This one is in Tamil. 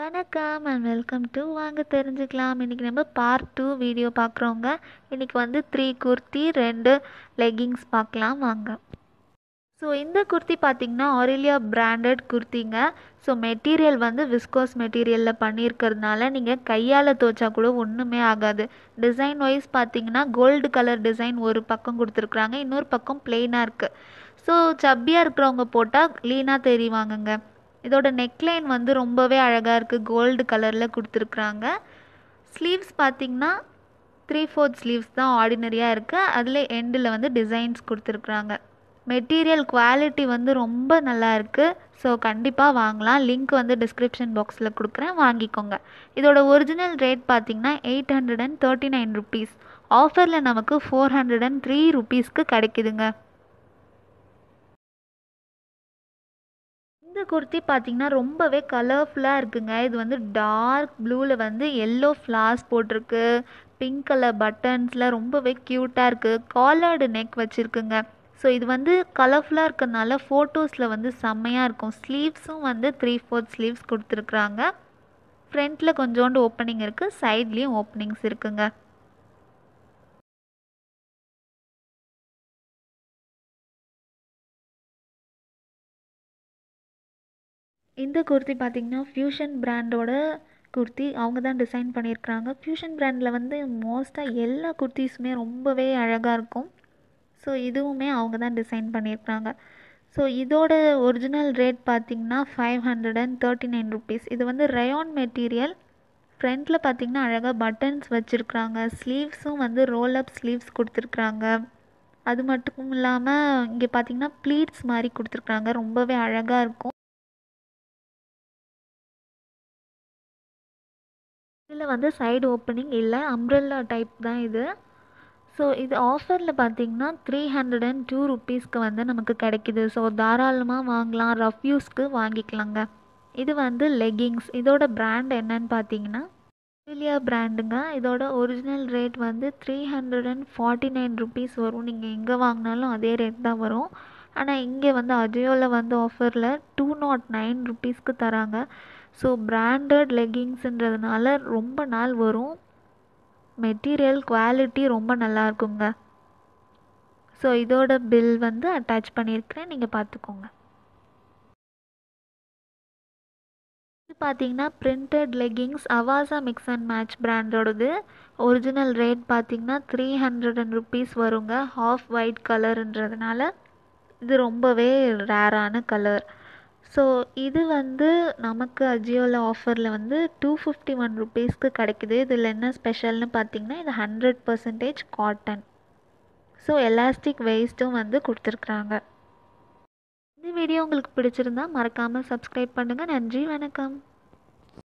வணக்கம் அண்ட் வெல்கம் டு வாங்க தெரிஞ்சுக்கலாம் இன்றைக்கி நம்ம பார்ட் டூ வீடியோ பார்க்குறோங்க இன்றைக்கி வந்து த்ரீ குர்த்தி ரெண்டு லெகிங்ஸ் பார்க்கலாம் வாங்க ஸோ இந்த குர்த்தி பார்த்திங்கன்னா ஆரிலியா பிராண்டட் குர்த்திங்க ஸோ மெட்டீரியல் வந்து விஸ்கோஸ் மெட்டீரியலில் பண்ணியிருக்கிறதுனால நீங்கள் கையால் துவைச்சா கூட ஒன்றுமே ஆகாது டிசைன் வைஸ் பார்த்தீங்கன்னா கோல்டு கலர் டிசைன் ஒரு பக்கம் கொடுத்துருக்குறாங்க இன்னொரு பக்கம் பிளெயினாக இருக்குது ஸோ சப்பியாக இருக்கிறவங்க போட்டால் லீனாக தெரிவாங்கங்க இதோட நெக்லைன் வந்து ரொம்பவே அழகாக இருக்குது கோல்டு கலரில் கொடுத்துருக்குறாங்க ஸ்லீவ்ஸ் பார்த்திங்கன்னா த்ரீ ஃபோர்த் ஸ்லீவ்ஸ் தான் ஆர்டினரியாக இருக்குது அதில் எண்டில் வந்து டிசைன்ஸ் கொடுத்துருக்குறாங்க மெட்டீரியல் குவாலிட்டி வந்து ரொம்ப நல்லா இருக்குது ஸோ கண்டிப்பாக வாங்கலாம் லிங்க் வந்து டிஸ்கிரிப்ஷன் பாக்ஸில் கொடுக்குறேன் வாங்கிக்கோங்க இதோட ஒரிஜினல் ரேட் பார்த்திங்கன்னா eight hundred and thirty nine rupees ஆஃபரில் நமக்கு ஃபோர் ஹண்ட்ரட் அண்ட் த்ரீ ருபீஸ்க்கு கிடைக்குதுங்க இந்த குர்த்தி பார்த்தீங்கன்னா ரொம்பவே கலர்ஃபுல்லாக இருக்குங்க இது வந்து டார்க் ப்ளூவில் வந்து எல்லோ ஃப்ளார்ஸ் போட்டிருக்கு பிங்க் கலர் பட்டன்ஸில் ரொம்பவே க்யூட்டாக இருக்குது காலர்டு நெக் வச்சுருக்குங்க ஸோ இது வந்து கலர்ஃபுல்லாக இருக்கிறதுனால ஃபோட்டோஸில் வந்து செம்மையாக இருக்கும் ஸ்லீவ்ஸும் வந்து த்ரீ ஃபோர்த் ஸ்லீவ்ஸ் கொடுத்துருக்குறாங்க ஃப்ரண்ட்டில் கொஞ்சோண்டு ஓப்பனிங் இருக்குது சைட்லேயும் ஓப்பனிங்ஸ் இருக்குங்க இந்த குர்த்தி பார்த்திங்கன்னா ஃப்யூஷன் பிராண்டோட குர்த்தி அவங்க தான் டிசைன் பண்ணியிருக்கிறாங்க ஃப்யூஷன் பிராண்டில் வந்து மோஸ்ட்டாக எல்லா குர்த்திஸுமே ரொம்பவே அழகாக இருக்கும் ஸோ இதுவுமே அவங்க தான் டிசைன் பண்ணியிருக்கிறாங்க ஸோ இதோட ஒரிஜினல் ரேட் பார்த்திங்கன்னா five hundred and thirty nine rupees இது வந்து ரயான் மெட்டீரியல் ஃப்ரண்ட்டில் பார்த்திங்கன்னா அழகாக பட்டன்ஸ் வச்சுருக்குறாங்க ஸ்லீவ்ஸும் வந்து ரோல் அப் ஸ்லீவ்ஸ் கொடுத்துருக்குறாங்க அது மட்டும் இல்லாமல் இங்கே பார்த்திங்கன்னா ப்ளீட்ஸ் மாதிரி கொடுத்துருக்குறாங்க ரொம்பவே அழகாக இருக்கும் இதில் வந்து சைடு ஓப்பனிங் இல்லை அம்ப்ரெல்லா டைப் தான் இது ஸோ இது ஆஃபரில் பார்த்தீங்கன்னா த்ரீ ஹண்ட்ரட் அண்ட் டூ ருப்பீஸ்க்கு வந்து நமக்கு கிடைக்கிது ஸோ தாராளமாக வாங்கலாம் ரஃப் யூஸ்க்கு வாங்கிக்கலாங்க இது வந்து லெகிங்ஸ் இதோட பிராண்ட் என்னன்னு பார்த்தீங்கன்னா ஆஸ்திரேலியா பிராண்டுங்க இதோட ஒரிஜினல் ரேட் வந்து three hundred and forty nine rupees வரும் நீங்கள் எங்கே வாங்கினாலும் அதே ரேட் தான் வரும் ஆனால் இங்கே வந்து அஜியோவில் வந்து ஆஃபரில் டூ நாட் நைன் ருப்பீஸ்க்கு தராங்க ஸோ பிராண்டட் லெகிங்ஸுன்றதுனால ரொம்ப நாள் வரும் மெட்டீரியல் குவாலிட்டி ரொம்ப நல்லா இருக்குங்க ஸோ இதோட பில் வந்து அட்டாச் பண்ணியிருக்கிறேன் நீங்கள் பார்த்துக்கோங்க இது பார்த்தீங்கன்னா printed leggings Avaasa mix and match பிராண்டோடது ஒரிஜினல் ரேட் பார்த்தீங்கன்னா த்ரீ ஹண்ட்ரட் அண்ட் ருப்பீஸ் வருங்க ஹாஃப் ஒயிட் கலருன்றதுனால இது ரொம்பவே ரேரான கலர் ஸோ இது வந்து நமக்கு அஜியோவில் ஆஃபரில் வந்து டூ ஃபிஃப்டி ஒன் ருபீஸ்க்கு கிடைக்குது இதில் என்ன ஸ்பெஷல்னு பார்த்தீங்கன்னா இது hundred percentage cotton so elastic வேஸ்ட்டும் வந்து கொடுத்துருக்குறாங்க இந்த வீடியோ உங்களுக்கு பிடிச்சிருந்தா மறக்காமல் சப்ஸ்கிரைப் பண்ணுங்கள் நன்றி வணக்கம்